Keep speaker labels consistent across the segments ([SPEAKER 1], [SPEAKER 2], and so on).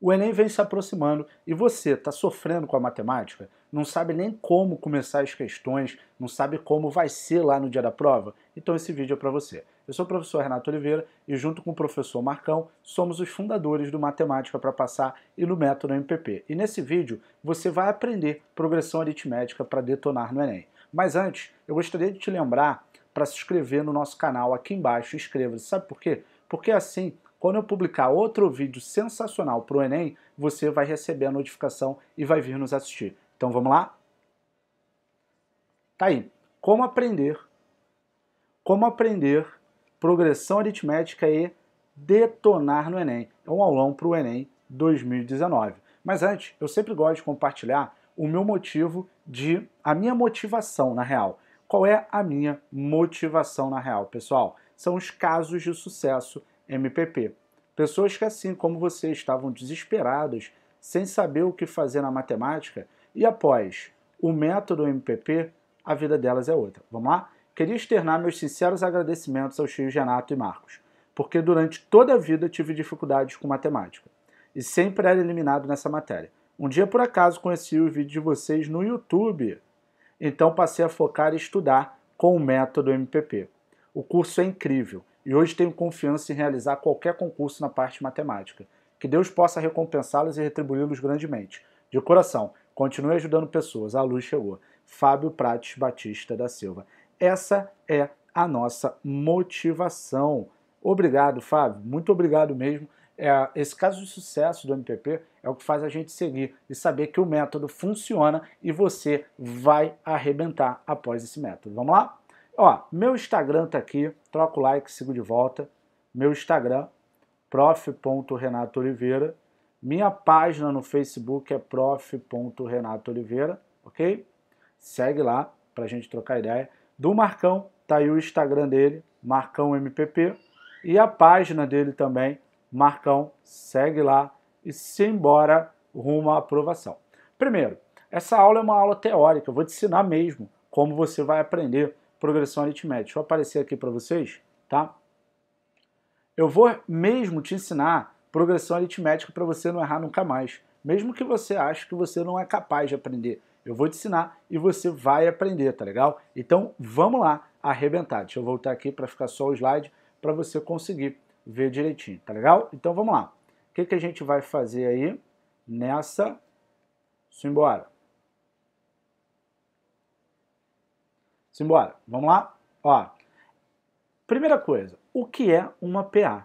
[SPEAKER 1] O Enem vem se aproximando e você está sofrendo com a matemática? Não sabe nem como começar as questões, não sabe como vai ser lá no dia da prova? Então esse vídeo é para você. Eu sou o professor Renato Oliveira e junto com o professor Marcão somos os fundadores do Matemática para Passar e do Método MPP. E nesse vídeo você vai aprender progressão aritmética para detonar no Enem. Mas antes, eu gostaria de te lembrar para se inscrever no nosso canal aqui embaixo. Inscreva-se. Sabe por quê? Porque assim quando eu publicar outro vídeo sensacional para o Enem, você vai receber a notificação e vai vir nos assistir. Então vamos lá? Tá aí. Como aprender? Como aprender progressão aritmética e detonar no Enem. É um aulão para o Enem 2019. Mas antes, eu sempre gosto de compartilhar o meu motivo de a minha motivação na real. Qual é a minha motivação na real, pessoal? São os casos de sucesso MPP. Pessoas que, assim como você, estavam desesperadas, sem saber o que fazer na matemática, e após o método MPP, a vida delas é outra. Vamos lá? Queria externar meus sinceros agradecimentos aos tios Renato e Marcos, porque durante toda a vida tive dificuldades com matemática e sempre era eliminado nessa matéria. Um dia, por acaso, conheci o vídeo de vocês no YouTube, então passei a focar e estudar com o método MPP. O curso é incrível e hoje tenho confiança em realizar qualquer concurso na parte matemática. Que Deus possa recompensá-los e retribuí-los grandemente. De coração, continue ajudando pessoas. A luz chegou. Fábio Prates Batista da Silva. Essa é a nossa motivação. Obrigado, Fábio. Muito obrigado mesmo. É, esse caso de sucesso do MPP é o que faz a gente seguir e saber que o método funciona e você vai arrebentar após esse método. Vamos lá? Ó, meu Instagram tá aqui, troca o like, sigo de volta. Meu Instagram, prof.renatooliveira. Oliveira. Minha página no Facebook é prof.renatooliveira, Oliveira, ok? Segue lá pra gente trocar ideia. Do Marcão, tá aí o Instagram dele, Marcão MPP. E a página dele também, Marcão, segue lá e se embora rumo à aprovação. Primeiro, essa aula é uma aula teórica, eu vou te ensinar mesmo como você vai aprender progressão aritmética. Deixa eu aparecer aqui para vocês, tá? Eu vou mesmo te ensinar progressão aritmética para você não errar nunca mais. Mesmo que você ache que você não é capaz de aprender, eu vou te ensinar e você vai aprender, tá legal? Então vamos lá arrebentar. Deixa eu voltar aqui para ficar só o slide para você conseguir ver direitinho, tá legal? Então vamos lá. O que, que a gente vai fazer aí nessa? Simbora. Simbora, vamos lá? Ó, primeira coisa, o que é uma PA?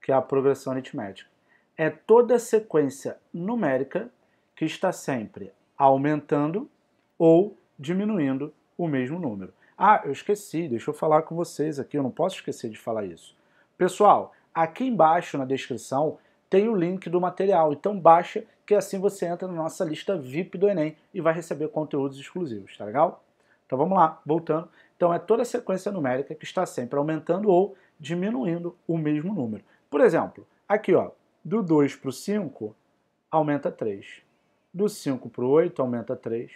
[SPEAKER 1] Que é a progressão aritmética. É toda sequência numérica que está sempre aumentando ou diminuindo o mesmo número. Ah, eu esqueci, deixa eu falar com vocês aqui, eu não posso esquecer de falar isso. Pessoal, aqui embaixo na descrição tem o link do material, então baixa que assim você entra na nossa lista VIP do Enem e vai receber conteúdos exclusivos, tá legal? Então vamos lá, voltando. Então é toda a sequência numérica que está sempre aumentando ou diminuindo o mesmo número. Por exemplo, aqui ó, do 2 para o 5 aumenta 3. Do 5 para o 8 aumenta 3.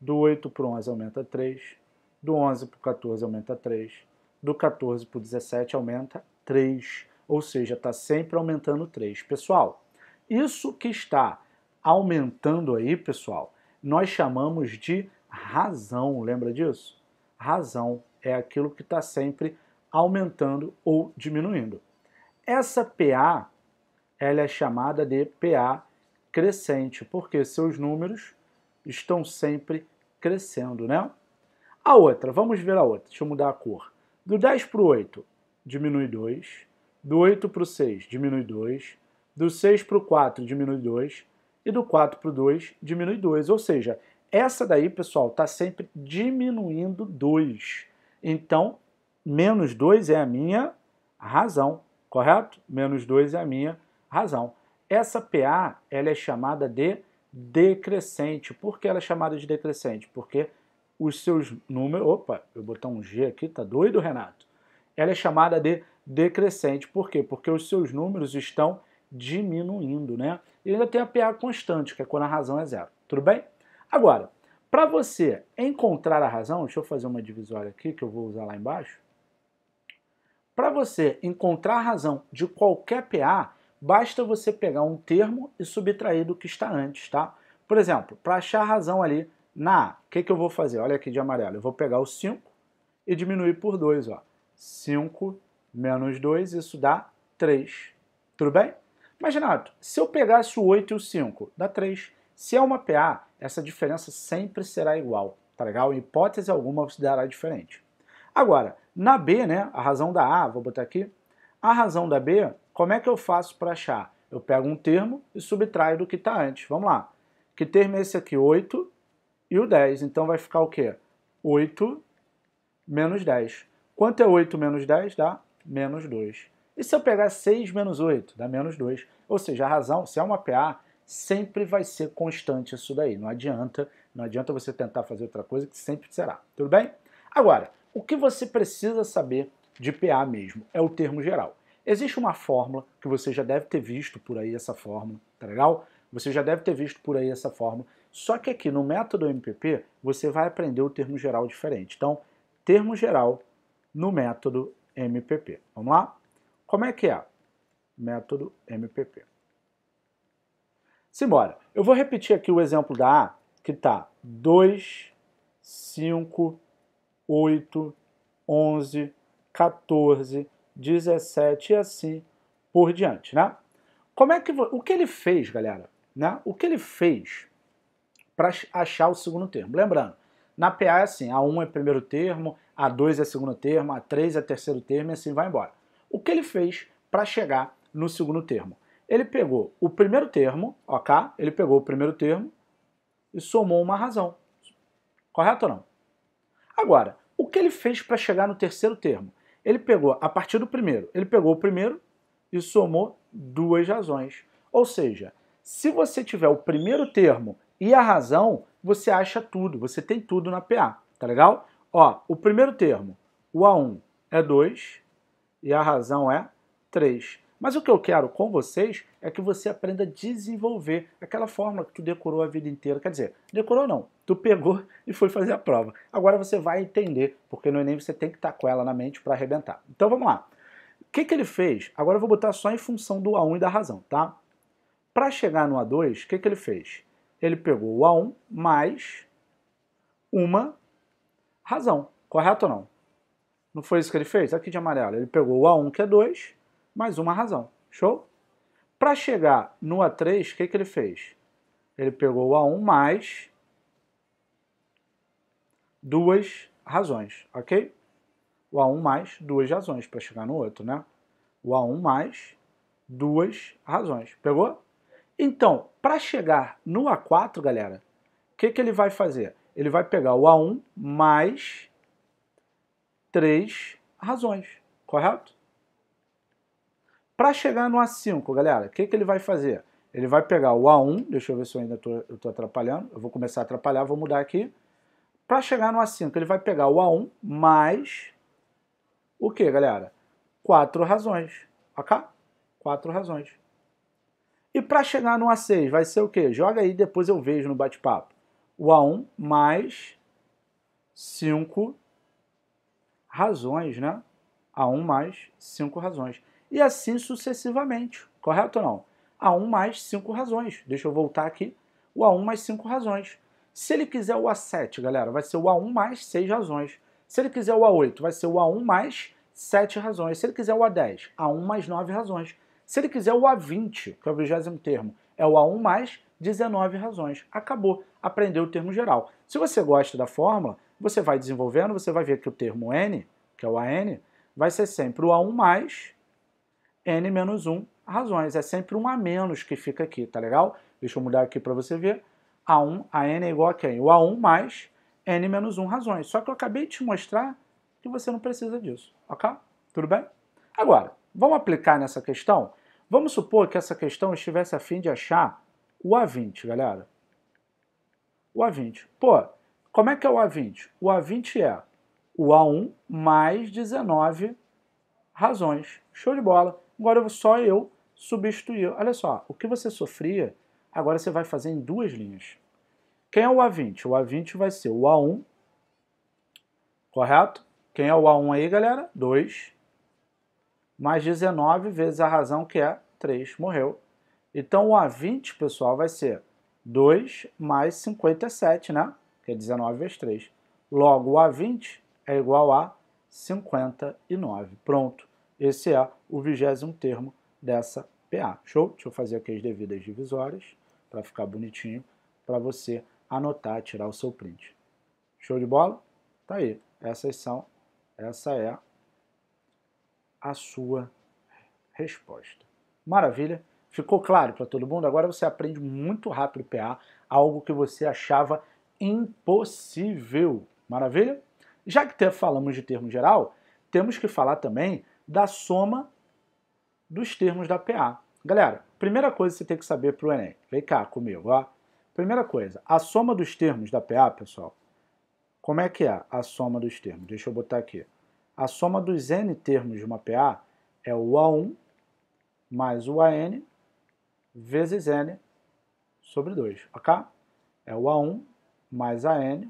[SPEAKER 1] Do 8 para o 11 aumenta 3. Do 11 para o 14 aumenta 3. Do 14 para o 17 aumenta 3. Ou seja, está sempre aumentando 3. Pessoal, isso que está aumentando aí, pessoal, nós chamamos de razão, lembra disso? Razão é aquilo que está sempre aumentando ou diminuindo. Essa PA ela é chamada de PA crescente, porque seus números estão sempre crescendo, né? A outra, vamos ver a outra, deixa eu mudar a cor. Do 10 para o 8, diminui 2. Do 8 para o 6, diminui 2. Do 6 para o 4, diminui 2. E do 4 para o 2, diminui 2. Ou seja, essa daí, pessoal, está sempre diminuindo 2. Então, menos 2 é a minha razão, correto? Menos 2 é a minha razão. Essa PA ela é chamada de decrescente. Por que ela é chamada de decrescente? Porque os seus números... Opa, eu botar um G aqui, tá doido, Renato? Ela é chamada de decrescente. Por quê? Porque os seus números estão diminuindo, né? E ainda tem a PA constante, que é quando a razão é zero. Tudo bem? Agora, para você encontrar a razão, deixa eu fazer uma divisória aqui que eu vou usar lá embaixo. Para você encontrar a razão de qualquer PA, basta você pegar um termo e subtrair do que está antes, tá? Por exemplo, para achar a razão ali na A, o que, que eu vou fazer? Olha aqui de amarelo, eu vou pegar o 5 e diminuir por 2, ó. 5 menos 2, isso dá 3, tudo bem? Mas, Renato, se eu pegasse o 8 e o 5, dá 3. Se é uma PA, essa diferença sempre será igual, tá legal? Em hipótese alguma você dará diferente. Agora, na B, né, a razão da A, vou botar aqui, a razão da B, como é que eu faço para achar? Eu pego um termo e subtraio do que está antes. Vamos lá. Que termo é esse aqui? 8 e o 10. Então vai ficar o quê? 8 menos 10. Quanto é 8 menos 10? Dá menos 2. E se eu pegar 6 menos 8? Dá menos 2. Ou seja, a razão, se é uma PA, sempre vai ser constante isso daí. Não adianta, não adianta você tentar fazer outra coisa que sempre será. Tudo bem? Agora, o que você precisa saber de PA mesmo é o termo geral. Existe uma fórmula que você já deve ter visto por aí essa fórmula, tá legal? Você já deve ter visto por aí essa fórmula. Só que aqui no método MPP você vai aprender o termo geral diferente. Então, termo geral no método MPP. Vamos lá? Como é que é? Método MPP. Simbora. Eu vou repetir aqui o exemplo da A, que está 2, 5, 8, 11, 14, 17 e assim por diante, né? Como é que o que ele fez, galera? Né? O que ele fez para achar o segundo termo? Lembrando, na PA é assim, A1 é primeiro termo, A2 é segundo termo, A3 é terceiro termo e assim vai embora. O que ele fez para chegar no segundo termo? Ele pegou o primeiro termo, ok? Ele pegou o primeiro termo e somou uma razão. Correto ou não? Agora, o que ele fez para chegar no terceiro termo? Ele pegou, a partir do primeiro, ele pegou o primeiro e somou duas razões. Ou seja, se você tiver o primeiro termo e a razão, você acha tudo, você tem tudo na PA, tá legal? Ó, o primeiro termo, o A1 é 2 e a razão é 3. Mas o que eu quero com vocês é que você aprenda a desenvolver aquela fórmula que tu decorou a vida inteira. Quer dizer, decorou não, tu pegou e foi fazer a prova. Agora você vai entender, porque no Enem você tem que estar tá com ela na mente para arrebentar. Então vamos lá. O que, que ele fez? Agora eu vou botar só em função do A1 e da razão, tá? Para chegar no A2, o que, que ele fez? Ele pegou o A1 mais uma razão, correto ou não? Não foi isso que ele fez? Aqui de amarelo. Ele pegou o A1, que é 2, mais uma razão. Show? Para chegar no A3, o que, que ele fez? Ele pegou o A1 mais duas razões, ok? O A1 mais duas razões para chegar no outro, né? O A1 mais duas razões, pegou? Então, para chegar no A4, galera, o que, que ele vai fazer? Ele vai pegar o A1 mais três razões, correto? Para chegar no A5, galera, o que, que ele vai fazer? Ele vai pegar o A1, deixa eu ver se eu ainda estou atrapalhando, eu vou começar a atrapalhar, vou mudar aqui. Para chegar no A5, ele vai pegar o A1 mais o que, galera? Quatro razões. Ok? Quatro razões. E para chegar no A6, vai ser o que? Joga aí, depois eu vejo no bate-papo. O A1 mais cinco razões, né? A1 mais cinco razões e assim sucessivamente, correto ou não? A1 mais 5 razões. Deixa eu voltar aqui. O A1 mais 5 razões. Se ele quiser o A7, galera, vai ser o A1 mais 6 razões. Se ele quiser o A8, vai ser o A1 mais 7 razões. Se ele quiser o A10, A1 mais 9 razões. Se ele quiser o A20, que é o vigésimo termo, é o A1 mais 19 razões. Acabou. Aprendeu o termo geral. Se você gosta da fórmula, você vai desenvolvendo, você vai ver que o termo N, que é o AN, vai ser sempre o A1 mais n menos 1 razões. É sempre um a menos que fica aqui, tá legal? Deixa eu mudar aqui para você ver. A1, a n é igual a quem? O A1 mais n menos 1 razões. Só que eu acabei de te mostrar que você não precisa disso, ok? Tudo bem? Agora, vamos aplicar nessa questão? Vamos supor que essa questão estivesse a fim de achar o A20, galera. O A20. Pô, como é que é o A20? O A20 é o A1 mais 19 razões. Show de bola. Agora só eu substituir. Olha só, o que você sofria, agora você vai fazer em duas linhas. Quem é o A20? O A20 vai ser o A1, correto? Quem é o A1 aí, galera? 2. Mais 19 vezes a razão, que é 3. Morreu. Então o A20, pessoal, vai ser 2 mais 57, né? Que é 19 vezes 3. Logo, o A20 é igual a 59. Pronto. Esse é o vigésimo termo dessa PA. Show? Deixa eu fazer aqui as devidas divisórias para ficar bonitinho para você anotar, tirar o seu print. Show de bola? Tá aí. Essas são, essa é a sua resposta. Maravilha? Ficou claro para todo mundo? Agora você aprende muito rápido PA, algo que você achava impossível. Maravilha? Já que falamos de termo geral, temos que falar também da soma dos termos da PA. Galera, primeira coisa que você tem que saber para o Enem. Vem cá comigo, ó. Primeira coisa, a soma dos termos da PA, pessoal, como é que é a soma dos termos? Deixa eu botar aqui. A soma dos N termos de uma PA é o A1 mais o AN vezes N sobre 2, ok? É o A1 mais AN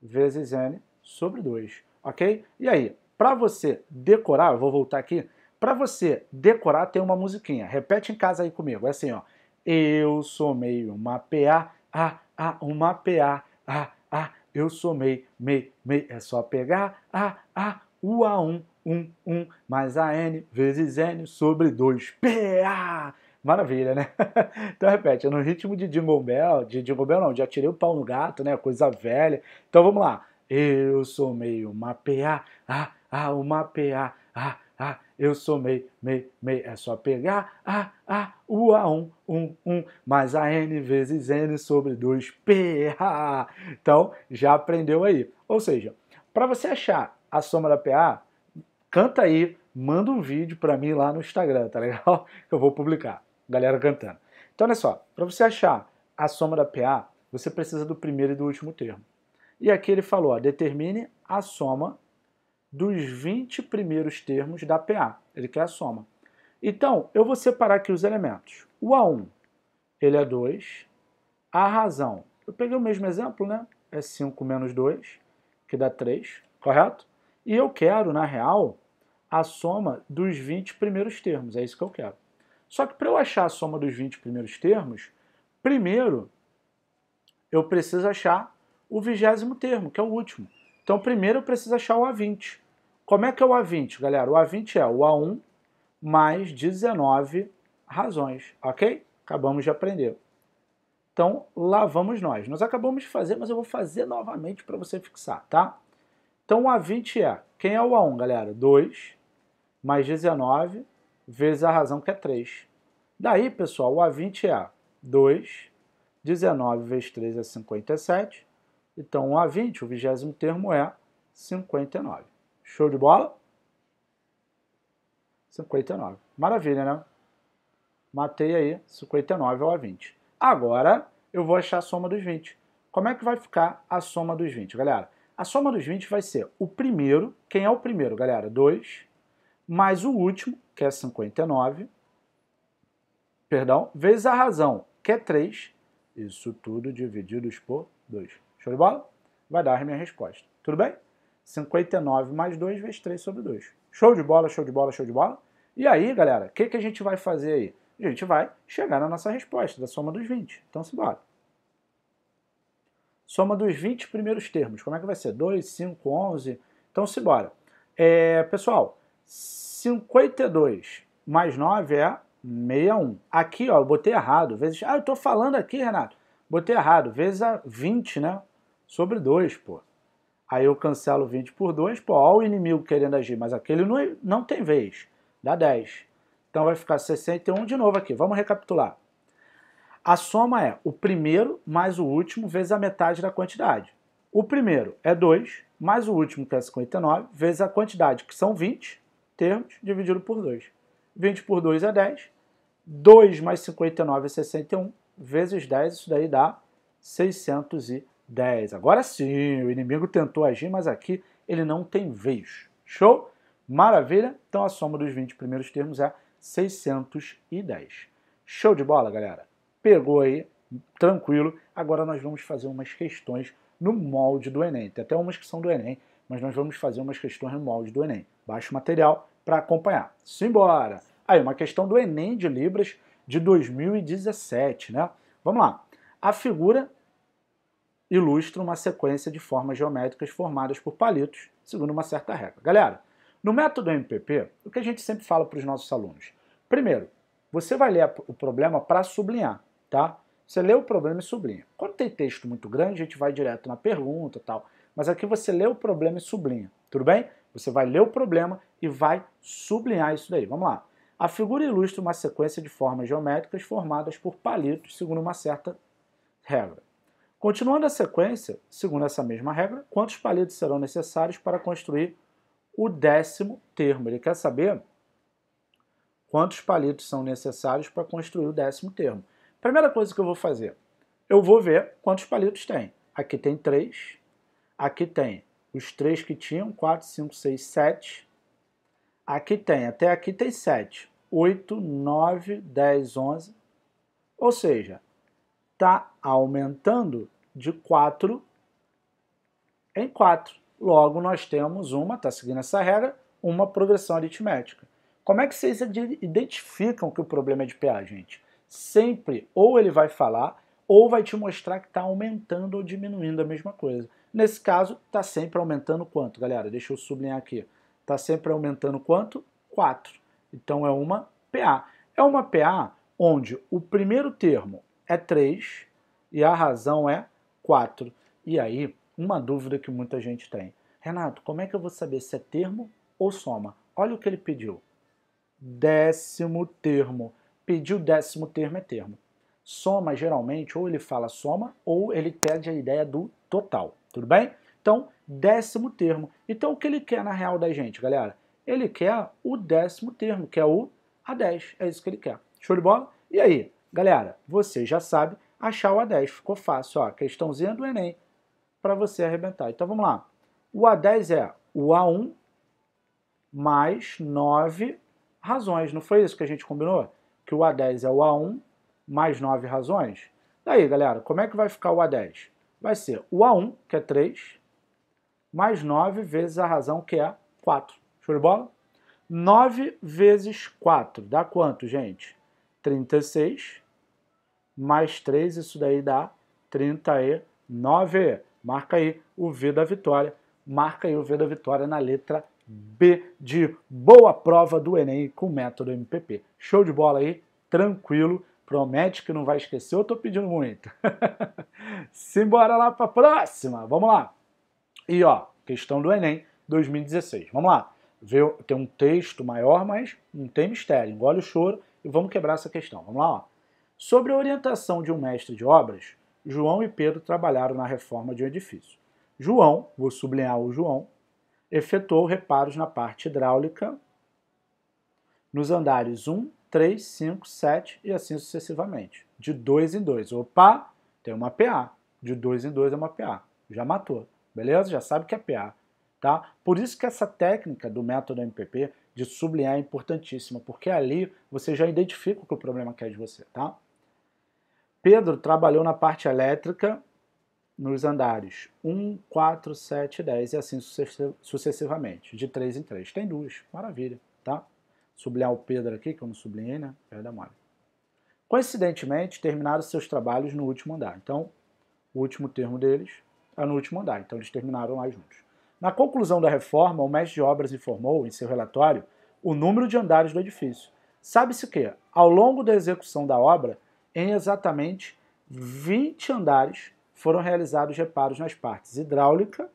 [SPEAKER 1] vezes N sobre 2, ok? E aí, para você decorar, eu vou voltar aqui, para você decorar tem uma musiquinha. Repete em casa aí comigo, é assim, ó. Eu somei uma PA, ah, ah, uma PA, ah, ah, eu somei, mei, mei, é só pegar, ah, ah, o A1, um um mais a N vezes N sobre 2, PA. Maravilha, né? então repete, é no ritmo de Jingle Bell, de Jingle Bell não, já tirei o pau no gato, né? Coisa velha. Então vamos lá. Eu sou meio uma PA, ah, ah, o mapear, ah, ah, ah, eu sou MEI, MEI, MEI, é só pegar A, ah, A, ah, o A, 1, 1, 1, mais a N vezes N sobre 2, PA. Então, já aprendeu aí. Ou seja, para você achar a soma da PA, canta aí, manda um vídeo para mim lá no Instagram, tá legal? Eu vou publicar, galera cantando. Então, olha só, para você achar a soma da PA, você precisa do primeiro e do último termo. E aqui ele falou, ó, determine a soma dos 20 primeiros termos da PA. Ele quer a soma. Então, eu vou separar aqui os elementos. O A1, ele é 2. A razão, eu peguei o mesmo exemplo, né? É 5 menos 2, que dá 3, correto? E eu quero, na real, a soma dos 20 primeiros termos. É isso que eu quero. Só que para eu achar a soma dos 20 primeiros termos, primeiro eu preciso achar o vigésimo termo, que é o último. Então, primeiro eu preciso achar o A20. Como é que é o A20, galera? O A20 é o A1 mais 19 razões, ok? Acabamos de aprender. Então, lá vamos nós. Nós acabamos de fazer, mas eu vou fazer novamente para você fixar, tá? Então, o A20 é... Quem é o A1, galera? 2 mais 19 vezes a razão, que é 3. Daí, pessoal, o A20 é 2, 19 vezes 3 é 57. Então, o A20, o vigésimo termo, é 59. Show de bola? 59. Maravilha, né? Matei aí 59 ao A20. Agora eu vou achar a soma dos 20. Como é que vai ficar a soma dos 20, galera? A soma dos 20 vai ser o primeiro, quem é o primeiro, galera? 2, mais o último, que é 59, perdão, vezes a razão, que é 3, isso tudo divididos por 2. Show de bola? Vai dar a minha resposta. Tudo bem? 59 mais 2 vezes 3 sobre 2. Show de bola, show de bola, show de bola. E aí, galera, o que, que a gente vai fazer aí? A gente vai chegar na nossa resposta, da soma dos 20. Então, simbora. Soma dos 20 primeiros termos. Como é que vai ser? 2, 5, 11. Então, simbora. É, pessoal, 52 mais 9 é 61. Aqui, ó, eu botei errado. Vezes... Ah, eu tô falando aqui, Renato. Botei errado. Vezes a 20, né? Sobre 2, pô. Aí eu cancelo 20 por 2, pô, olha o inimigo querendo agir, mas aquele não, é, não tem vez, dá 10. Então vai ficar 61 de novo aqui, vamos recapitular. A soma é o primeiro mais o último vezes a metade da quantidade. O primeiro é 2, mais o último, que é 59, vezes a quantidade, que são 20 termos, dividido por 2. 20 por 2 é 10. 2 mais 59 é 61, vezes 10, isso daí dá 600 e 10. Agora sim, o inimigo tentou agir, mas aqui ele não tem vez. Show? Maravilha? Então a soma dos 20 primeiros termos é 610. Show de bola, galera. Pegou aí, tranquilo. Agora nós vamos fazer umas questões no molde do Enem. Tem até umas que são do Enem, mas nós vamos fazer umas questões no molde do Enem. baixo material para acompanhar. Simbora! Aí, uma questão do Enem de Libras de 2017, né? Vamos lá. A figura ilustra uma sequência de formas geométricas formadas por palitos, segundo uma certa regra. Galera, no método MPP, o que a gente sempre fala para os nossos alunos? Primeiro, você vai ler o problema para sublinhar, tá? Você lê o problema e sublinha. Quando tem texto muito grande, a gente vai direto na pergunta e tal. Mas aqui você lê o problema e sublinha, tudo bem? Você vai ler o problema e vai sublinhar isso daí. Vamos lá. A figura ilustra uma sequência de formas geométricas formadas por palitos, segundo uma certa regra. Continuando a sequência, segundo essa mesma regra, quantos palitos serão necessários para construir o décimo termo? Ele quer saber quantos palitos são necessários para construir o décimo termo. Primeira coisa que eu vou fazer, eu vou ver quantos palitos tem. Aqui tem 3, aqui tem os 3 que tinham, 4, 5, 6, 7. Aqui tem, até aqui tem 7. 8, 9, 10, 11. Ou seja, está aumentando de 4 em 4. Logo, nós temos uma, está seguindo essa regra, uma progressão aritmética. Como é que vocês identificam que o problema é de PA, gente? Sempre ou ele vai falar ou vai te mostrar que está aumentando ou diminuindo a mesma coisa. Nesse caso, está sempre aumentando quanto, galera? Deixa eu sublinhar aqui. Está sempre aumentando quanto? 4. Então é uma PA. É uma PA onde o primeiro termo é 3 e a razão é 4. E aí, uma dúvida que muita gente tem. Renato, como é que eu vou saber se é termo ou soma? Olha o que ele pediu. Décimo termo. Pediu décimo termo é termo. Soma, geralmente, ou ele fala soma, ou ele pede a ideia do total. Tudo bem? Então, décimo termo. Então, o que ele quer na real da gente, galera? Ele quer o décimo termo, que é o A10. É isso que ele quer. Show de bola? E aí, galera, você já sabe, achar o A10. Ficou fácil, ó, questãozinha do Enem para você arrebentar. Então vamos lá. O A10 é o A1 mais 9 razões. Não foi isso que a gente combinou? Que o A10 é o A1 mais 9 razões? Daí, galera, como é que vai ficar o A10? Vai ser o A1, que é 3, mais 9 vezes a razão, que é 4. Show de bola? 9 vezes 4 dá quanto, gente? 36 mais 3, isso daí dá 39. Marca aí o V da vitória. Marca aí o V da vitória na letra B de boa prova do Enem com método MPP. Show de bola aí, tranquilo. Promete que não vai esquecer, eu tô pedindo muito. Simbora lá a próxima. Vamos lá. E ó, questão do Enem 2016. Vamos lá. Vê, tem um texto maior, mas não tem mistério. Engole o choro e vamos quebrar essa questão. Vamos lá, ó. Sobre a orientação de um mestre de obras, João e Pedro trabalharam na reforma de um edifício. João, vou sublinhar o João, efetuou reparos na parte hidráulica nos andares 1, 3, 5, 7 e assim sucessivamente. De dois em dois. Opa, tem uma PA. De dois em dois é uma PA. Já matou, beleza? Já sabe que é PA. Tá? Por isso que essa técnica do método MPP de sublinhar é importantíssima, porque ali você já identifica o que o problema quer de você, tá? Pedro trabalhou na parte elétrica nos andares 1, 4, 7, 10 e assim sucessivamente, de 3 em 3. Tem duas, maravilha, tá? Sublinhar o Pedro aqui, que eu não sublinhei, né? Perda mole. Coincidentemente, terminaram seus trabalhos no último andar. Então, o último termo deles é no último andar, então eles terminaram lá juntos. Na conclusão da reforma, o mestre de obras informou, em seu relatório, o número de andares do edifício. Sabe-se que, ao longo da execução da obra, em exatamente 20 andares foram realizados reparos nas partes hidráulica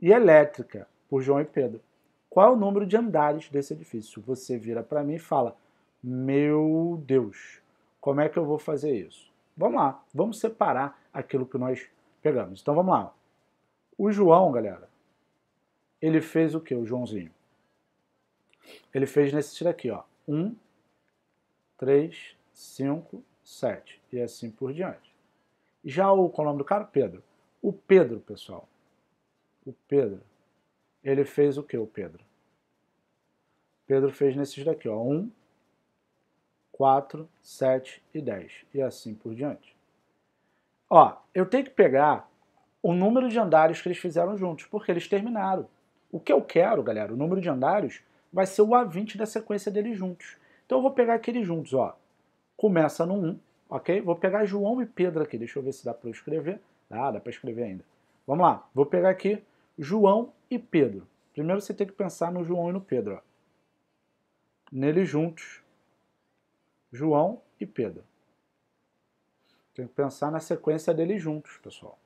[SPEAKER 1] e elétrica por João e Pedro. Qual é o número de andares desse edifício? Você vira para mim e fala: Meu Deus, como é que eu vou fazer isso? Vamos lá, vamos separar aquilo que nós pegamos. Então vamos lá. O João, galera, ele fez o que, o Joãozinho? Ele fez nesse tiro aqui, ó. Um, três, 5, 7 e assim por diante. Já o, qual é o nome do cara? Pedro. O Pedro, pessoal. O Pedro. Ele fez o que, o Pedro? Pedro fez nesses daqui, ó. 1, 4, 7 e 10. E assim por diante. Ó, eu tenho que pegar o número de andares que eles fizeram juntos, porque eles terminaram. O que eu quero, galera, o número de andares vai ser o A20 da sequência deles juntos. Então eu vou pegar aqueles juntos, ó começa no 1, ok? Vou pegar João e Pedro aqui, deixa eu ver se dá para eu escrever. Ah, dá para escrever ainda. Vamos lá, vou pegar aqui João e Pedro. Primeiro você tem que pensar no João e no Pedro. Ó. Neles juntos, João e Pedro. Tem que pensar na sequência deles juntos, pessoal.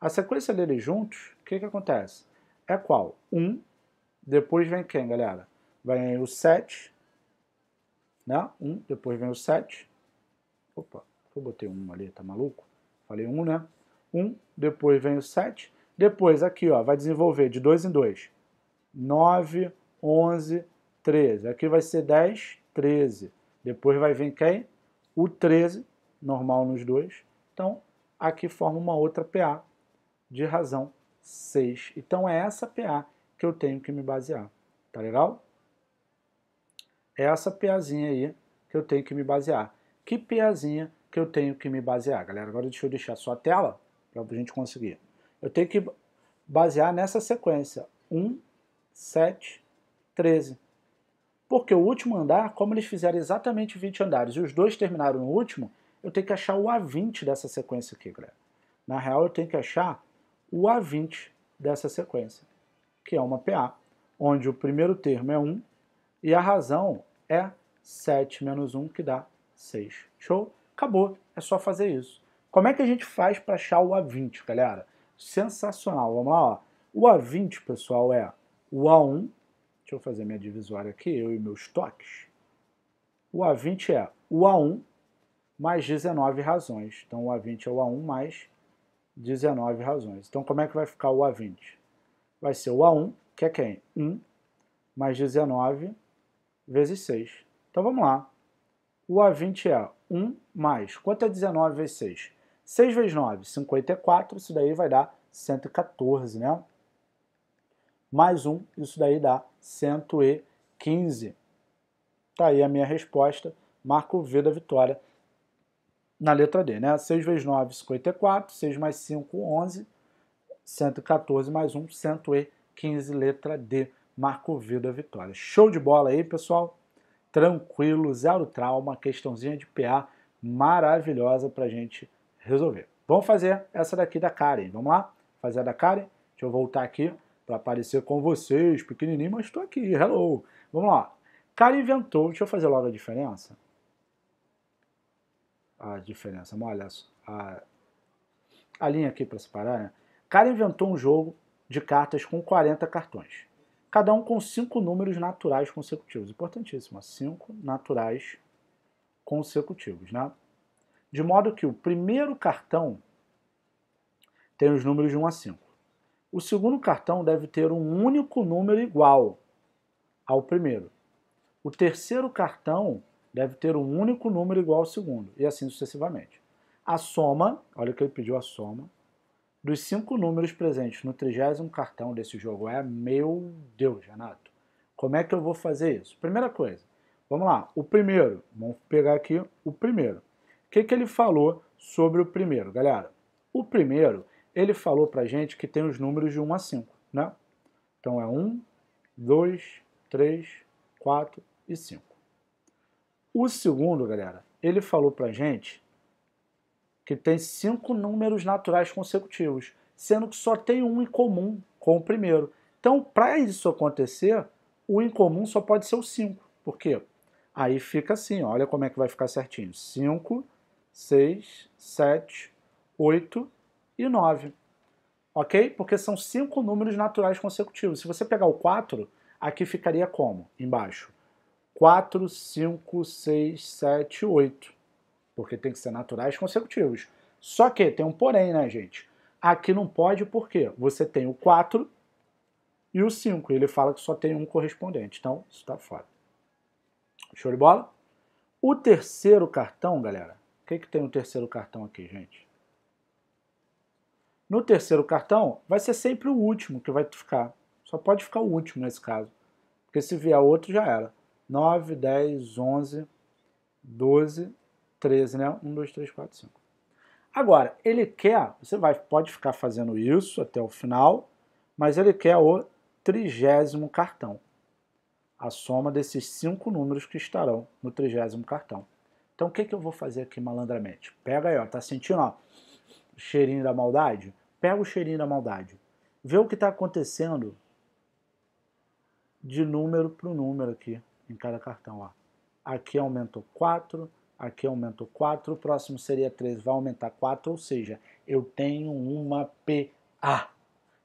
[SPEAKER 1] A sequência deles juntos, o que, que acontece? É qual? 1, um, depois vem quem, galera? Vem o 7, né? 1, um, depois vem o 7, Opa, eu botei um ali, tá maluco? Falei um, né? Um, depois vem o 7. Depois aqui, ó, vai desenvolver de 2 em 2. 9, 11, 13. Aqui vai ser 10, 13. Depois vai vir quem? O 13, normal nos dois. Então, aqui forma uma outra PA de razão 6. Então, é essa PA que eu tenho que me basear. Tá legal? É essa PAzinha aí que eu tenho que me basear que piazinha que eu tenho que me basear. Galera, agora deixa eu deixar só a tela para a gente conseguir. Eu tenho que basear nessa sequência. 1, 7, 13. Porque o último andar, como eles fizeram exatamente 20 andares e os dois terminaram no último, eu tenho que achar o A20 dessa sequência aqui, galera. Na real, eu tenho que achar o A20 dessa sequência, que é uma PA, onde o primeiro termo é 1 e a razão é 7 menos 1, que dá 6. Show? Acabou. É só fazer isso. Como é que a gente faz para achar o A20, galera? Sensacional. Vamos lá, ó. O A20, pessoal, é o A1. Deixa eu fazer minha divisória aqui, eu e meus toques. O A20 é o A1 mais 19 razões. Então, o A20 é o A1 mais 19 razões. Então, como é que vai ficar o A20? Vai ser o A1, que é quem? 1 mais 19 vezes 6. Então, vamos lá o A20 é 1 mais. Quanto é 19 vezes 6? 6 vezes 9, 54. Isso daí vai dar 114, né? Mais 1, isso daí dá 115. Tá aí a minha resposta. Marco o V da vitória na letra D, né? 6 vezes 9, 54. 6 mais 5, 11. 114 mais 1, 115, letra D. Marco o V da vitória. Show de bola aí, pessoal! tranquilo, zero trauma, questãozinha de PA maravilhosa para a gente resolver. Vamos fazer essa daqui da Karen, vamos lá? Fazer a da Karen? Deixa eu voltar aqui para aparecer com vocês, pequenininho, mas estou aqui, hello! Vamos lá. Karen inventou, deixa eu fazer logo a diferença. A diferença, olha a, a linha aqui para separar, né? Karen inventou um jogo de cartas com 40 cartões cada um com cinco números naturais consecutivos. Importantíssimo, cinco naturais consecutivos, né? De modo que o primeiro cartão tem os números de 1 a 5. O segundo cartão deve ter um único número igual ao primeiro. O terceiro cartão deve ter um único número igual ao segundo, e assim sucessivamente. A soma, olha que ele pediu a soma, dos cinco números presentes no trigésimo cartão desse jogo é, meu Deus, Renato, como é que eu vou fazer isso? Primeira coisa, vamos lá, o primeiro, vamos pegar aqui o primeiro. O que, que ele falou sobre o primeiro, galera? O primeiro, ele falou pra gente que tem os números de 1 a 5, né? Então é 1, 2, 3, 4 e 5. O segundo, galera, ele falou pra gente que tem cinco números naturais consecutivos, sendo que só tem um em comum com o primeiro. Então, para isso acontecer, o em comum só pode ser o 5. Por quê? Aí fica assim, olha como é que vai ficar certinho. 5, 6, 7, 8 e 9. Ok? Porque são cinco números naturais consecutivos. Se você pegar o 4, aqui ficaria como? Embaixo. 4, 5, 6, 7, 8 porque tem que ser naturais consecutivos. Só que tem um porém, né, gente? Aqui não pode porque você tem o 4 e o 5. E ele fala que só tem um correspondente. Então, isso está fora. Show de bola? O terceiro cartão, galera. O que, que tem no terceiro cartão aqui, gente? No terceiro cartão, vai ser sempre o último que vai ficar. Só pode ficar o último nesse caso. Porque se vier outro, já era. 9, 10, 11, 12, 13, né? 1, 2, 3, 4, 5. Agora, ele quer, você vai, pode ficar fazendo isso até o final, mas ele quer o trigésimo cartão. A soma desses cinco números que estarão no trigésimo cartão. Então o que, que eu vou fazer aqui malandramente? Pega aí, ó, tá sentindo ó, o cheirinho da maldade? Pega o cheirinho da maldade. Vê o que está acontecendo de número para número aqui em cada cartão. Ó. Aqui aumentou 4, aqui aumento 4, o próximo seria 3, vai aumentar 4, ou seja, eu tenho uma PA.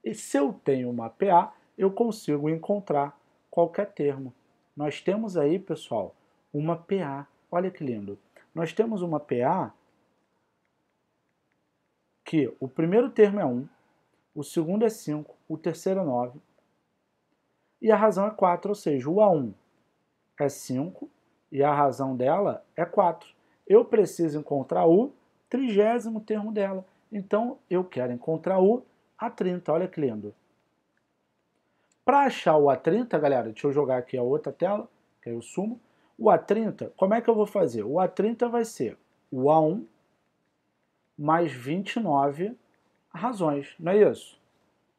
[SPEAKER 1] E se eu tenho uma PA, eu consigo encontrar qualquer termo. Nós temos aí, pessoal, uma PA. Olha que lindo. Nós temos uma PA que o primeiro termo é 1, o segundo é 5, o terceiro é 9 e a razão é 4, ou seja, o A1 é 5, e a razão dela é 4. Eu preciso encontrar o trigésimo termo dela. Então, eu quero encontrar o A30. Olha que lindo. Para achar o A30, galera, deixa eu jogar aqui a outra tela, que aí eu sumo. O A30, como é que eu vou fazer? O A30 vai ser o A1 mais 29 razões, não é isso?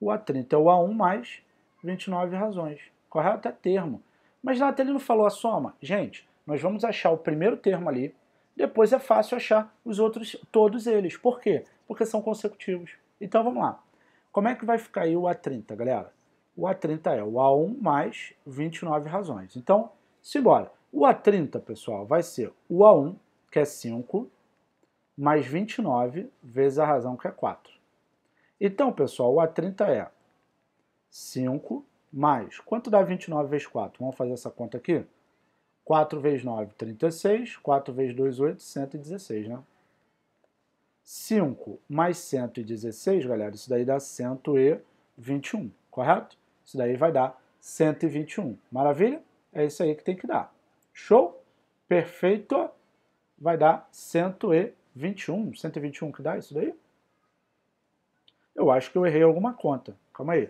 [SPEAKER 1] O A30 é o A1 mais 29 razões, correto? É termo. Mas lá ele não falou a soma. Gente, nós vamos achar o primeiro termo ali, depois é fácil achar os outros, todos eles. Por quê? Porque são consecutivos. Então vamos lá. Como é que vai ficar aí o A30, galera? O A30 é o A1 mais 29 razões. Então, simbora. O A30, pessoal, vai ser o A1, que é 5, mais 29 vezes a razão, que é 4. Então, pessoal, o A30 é 5 mais... Quanto dá 29 vezes 4? Vamos fazer essa conta aqui? 4 vezes 9, 36. 4 vezes 2, 8, 116, né? 5 mais 116, galera, isso daí dá 121, correto? Isso daí vai dar 121. Maravilha? É isso aí que tem que dar. Show? Perfeito? Vai dar 121. 121 que dá isso daí? Eu acho que eu errei alguma conta. Calma aí.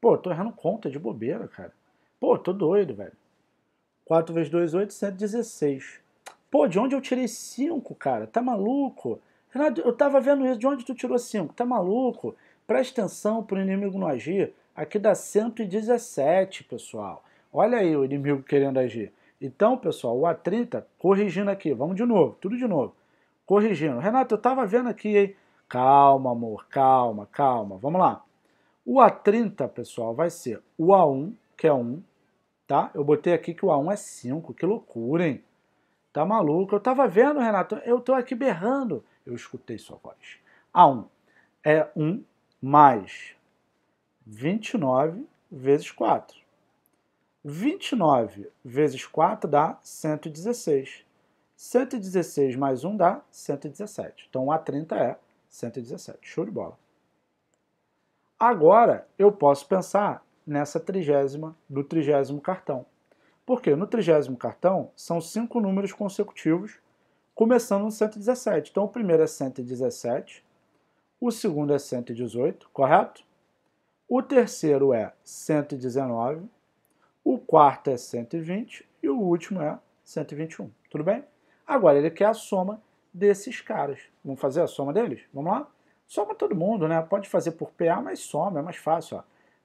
[SPEAKER 1] Pô, tô errando conta de bobeira, cara. Pô, tô doido, velho. 4 vezes 2, 8, 116. Pô, de onde eu tirei 5, cara? Tá maluco? Renato, eu tava vendo isso. De onde tu tirou 5? Tá maluco? Presta atenção pro inimigo não agir. Aqui dá 117, pessoal. Olha aí o inimigo querendo agir. Então, pessoal, o A30, corrigindo aqui. Vamos de novo, tudo de novo. Corrigindo. Renato, eu tava vendo aqui, hein? Calma, amor, calma, calma. Vamos lá. O A30, pessoal, vai ser o A1, que é 1, tá? Eu botei aqui que o A1 é 5, que loucura, hein? Tá maluco? Eu tava vendo, Renato, eu tô aqui berrando. Eu escutei sua voz. A1 é 1 mais 29 vezes 4. 29 vezes 4 dá 116. 116 mais 1 dá 117. Então, A30 é 117. Show de bola. Agora, eu posso pensar nessa trigésima do trigésimo cartão. Porque no trigésimo cartão são cinco números consecutivos, começando no 117. Então o primeiro é 117, o segundo é 118, correto? O terceiro é 119, o quarto é 120 e o último é 121. Tudo bem? Agora ele quer a soma desses caras. Vamos fazer a soma deles? Vamos lá? Soma todo mundo, né? Pode fazer por PA, mas soma, é mais fácil. Ó.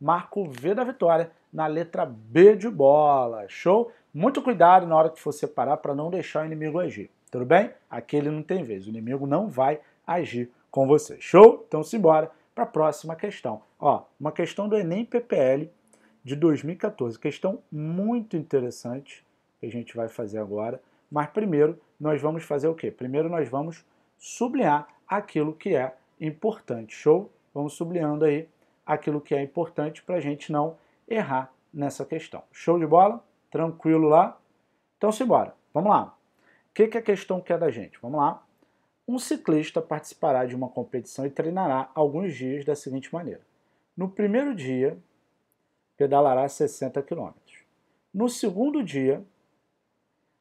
[SPEAKER 1] marca o V da vitória na letra B de bola. Show? Muito cuidado na hora que for separar para não deixar o inimigo agir. Tudo bem? Aqui ele não tem vez. O inimigo não vai agir com você. Show? Então simbora para a próxima questão. Ó, uma questão do Enem PPL de 2014. Questão muito interessante que a gente vai fazer agora. Mas primeiro nós vamos fazer o quê? Primeiro nós vamos sublinhar aquilo que é importante. Show? Vamos sublinhando aí aquilo que é importante para a gente não errar nessa questão. Show de bola? Tranquilo lá? Então simbora, vamos lá. O que, que a questão quer da gente? Vamos lá. Um ciclista participará de uma competição e treinará alguns dias da seguinte maneira. No primeiro dia, pedalará 60 km. No segundo dia,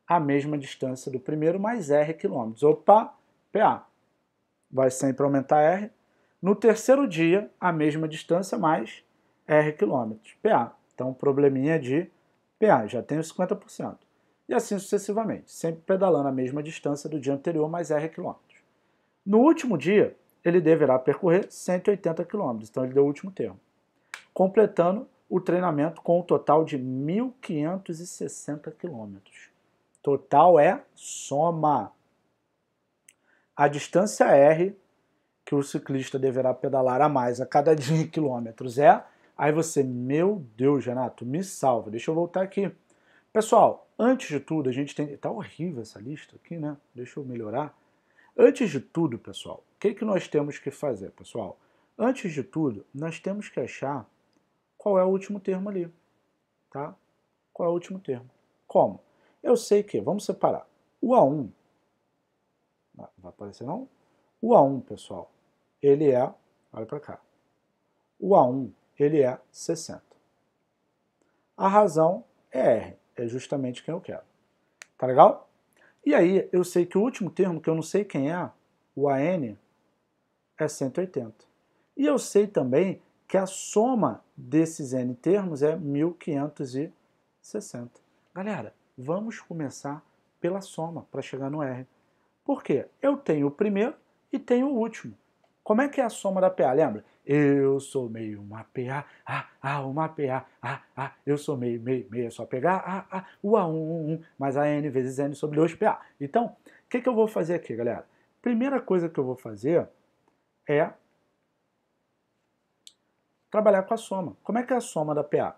[SPEAKER 1] a mesma distância do primeiro mais R quilômetros. Opa, PA. Vai sempre aumentar R. No terceiro dia, a mesma distância mais R quilômetros, PA. Então, probleminha de PA, já tenho 50%. E assim sucessivamente, sempre pedalando a mesma distância do dia anterior mais R quilômetros. No último dia, ele deverá percorrer 180 quilômetros, então ele deu o último termo, completando o treinamento com um total de 1.560 quilômetros. Total é soma. A distância R que o ciclista deverá pedalar a mais a cada dia em quilômetros. É? Aí você, meu Deus, Renato, me salva, deixa eu voltar aqui. Pessoal, antes de tudo, a gente tem. Tá horrível essa lista aqui, né? Deixa eu melhorar. Antes de tudo, pessoal, o que, que nós temos que fazer, pessoal? Antes de tudo, nós temos que achar qual é o último termo ali. Tá? Qual é o último termo? Como? Eu sei que, vamos separar. O A1. Não vai aparecer não? O A1, pessoal, ele é, olha para cá, o A1 ele é 60. A razão é R, é justamente quem eu quero. Tá legal? E aí eu sei que o último termo, que eu não sei quem é, o AN, é 180. E eu sei também que a soma desses N termos é 1560. Galera, vamos começar pela soma para chegar no R. Por quê? Eu tenho o primeiro e tenho o último. Como é que é a soma da PA? Lembra? Eu sou meio uma PA, ah, ah, uma PA, ah, ah, eu sou meio, meio, meio, é só pegar, ah, ah, o A1, um, um, mais a N vezes N sobre 2PA. Então, o que, que eu vou fazer aqui, galera? Primeira coisa que eu vou fazer é trabalhar com a soma. Como é que é a soma da PA?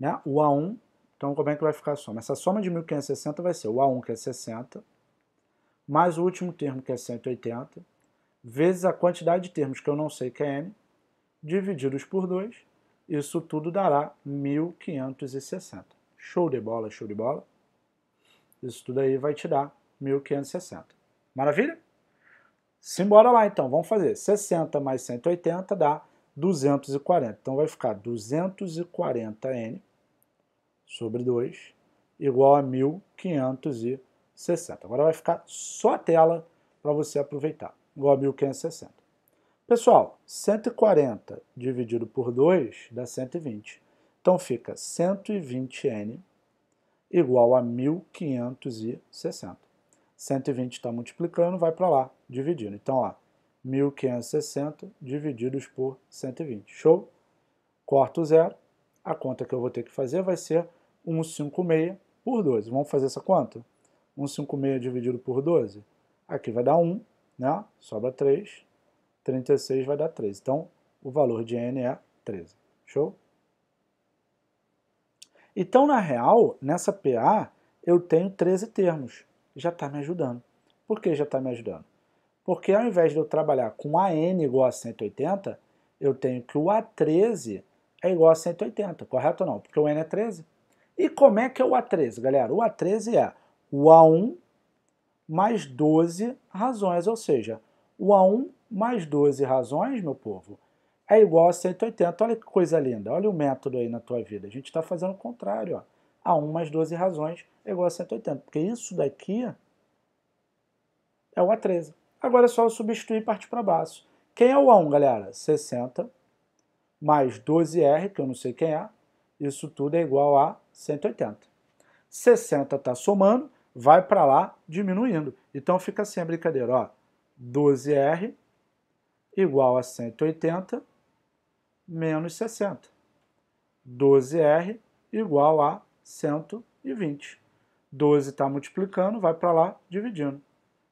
[SPEAKER 1] Né? O A1, então como é que vai ficar a soma? Essa soma de 1560 vai ser o A1, que é 60, mais o último termo, que é 180, vezes a quantidade de termos que eu não sei que é n, divididos por 2, isso tudo dará 1560. Show de bola, show de bola. Isso tudo aí vai te dar 1560. Maravilha? Simbora lá então, vamos fazer. 60 mais 180 dá 240. Então vai ficar 240n sobre 2 igual a 1560. Agora vai ficar só a tela para você aproveitar igual a 1560. Pessoal, 140 dividido por 2 dá 120. Então fica 120n igual a 1560. 120 está multiplicando, vai para lá, dividindo. Então, ó, 1560 divididos por 120. Show? Corto o zero. A conta que eu vou ter que fazer vai ser 156 por 12. Vamos fazer essa conta? 156 dividido por 12. Aqui vai dar 1 né? sobra 3, 36 vai dar 13. Então, o valor de n é 13. Show? Então, na real, nessa PA, eu tenho 13 termos. Já está me ajudando. Por que já está me ajudando? Porque ao invés de eu trabalhar com a n igual a 180, eu tenho que o A13 é igual a 180, correto ou não? Porque o N é 13. E como é que é o A13, galera? O A13 é o A1 mais 12 razões, ou seja, o A1 mais 12 razões, meu povo, é igual a 180. Olha que coisa linda, olha o método aí na tua vida. A gente está fazendo o contrário, ó. A1 mais 12 razões é igual a 180, porque isso daqui é o A13. Agora é só eu substituir e partir para baixo. Quem é o A1, galera? 60 mais 12R, que eu não sei quem é, isso tudo é igual a 180. 60 está somando, vai para lá diminuindo. Então fica assim a brincadeira, ó, 12R igual a 180 menos 60. 12R igual a 120. 12 está multiplicando, vai para lá dividindo.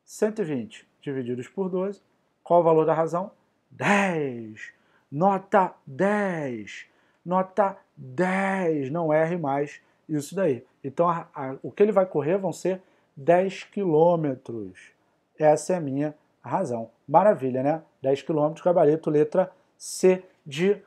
[SPEAKER 1] 120 divididos por 12, qual o valor da razão? 10. Nota 10. Nota 10. Não erre mais isso daí. Então, a, a, o que ele vai correr vão ser 10 quilômetros. Essa é a minha razão. Maravilha, né? 10 quilômetros, gabarito, letra C de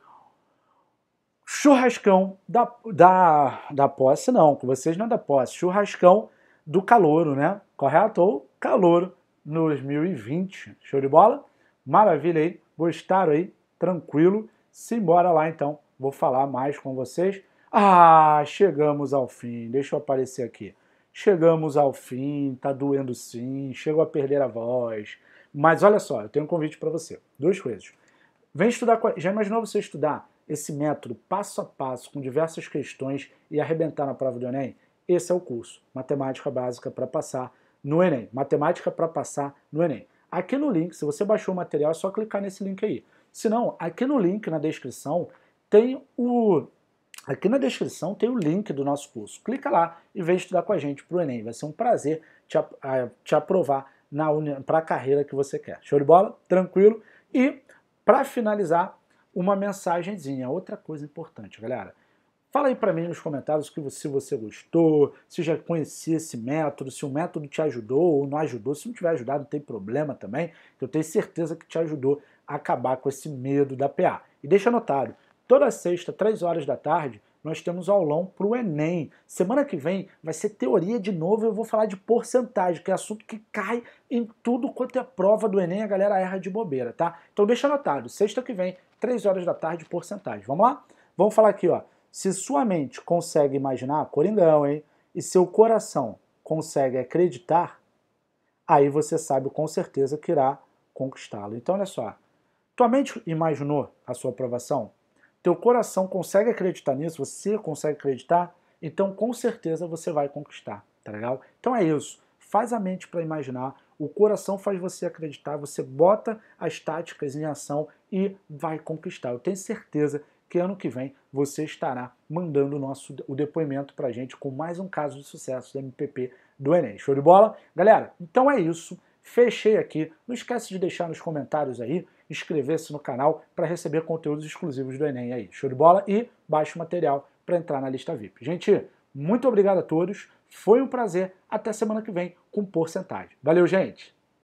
[SPEAKER 1] churrascão da, da, da posse, não, com vocês não é da posse, churrascão do calouro, né? Correto? Ou calouro no 2020. Show de bola? Maravilha aí, gostaram aí? Tranquilo? Simbora lá então, vou falar mais com vocês. Ah, chegamos ao fim. Deixa eu aparecer aqui. Chegamos ao fim, tá doendo sim, chego a perder a voz. Mas olha só, eu tenho um convite para você. Duas coisas. Vem estudar, já imaginou você estudar esse método passo a passo com diversas questões e arrebentar na prova do ENEM? Esse é o curso Matemática Básica para passar no ENEM. Matemática para passar no ENEM. Aqui no link, se você baixou o material, é só clicar nesse link aí. Se não, aqui no link na descrição tem o Aqui na descrição tem o link do nosso curso. Clica lá e vem estudar com a gente para o Enem. Vai ser um prazer te, te aprovar para a carreira que você quer. Show de bola? Tranquilo? E, para finalizar, uma mensagenzinha. Outra coisa importante, galera. Fala aí para mim nos comentários que você, se você gostou, se já conhecia esse método, se o método te ajudou ou não ajudou. Se não tiver ajudado, não tem problema também, eu tenho certeza que te ajudou a acabar com esse medo da PA. E deixa anotado, Toda sexta, três horas da tarde, nós temos aulão para o Enem. Semana que vem vai ser teoria de novo, eu vou falar de porcentagem, que é assunto que cai em tudo quanto é prova do Enem, a galera erra de bobeira, tá? Então deixa anotado, sexta que vem, 3 horas da tarde, porcentagem. Vamos lá? Vamos falar aqui, ó. Se sua mente consegue imaginar, Coringão, hein? E seu coração consegue acreditar, aí você sabe com certeza que irá conquistá-lo. Então, olha só. Tua mente imaginou a sua aprovação? teu coração consegue acreditar nisso, você consegue acreditar, então com certeza você vai conquistar, tá legal? Então é isso. Faz a mente para imaginar, o coração faz você acreditar, você bota as táticas em ação e vai conquistar. Eu tenho certeza que ano que vem você estará mandando o nosso o depoimento para a gente com mais um caso de sucesso do MPP do Enem. Show de bola? Galera, então é isso. Fechei aqui. Não esquece de deixar nos comentários aí inscrever-se no canal para receber conteúdos exclusivos do Enem aí. Show de bola? E baixe o material para entrar na lista VIP. Gente, muito obrigado a todos. Foi um prazer. Até semana que vem com porcentagem. Valeu, gente!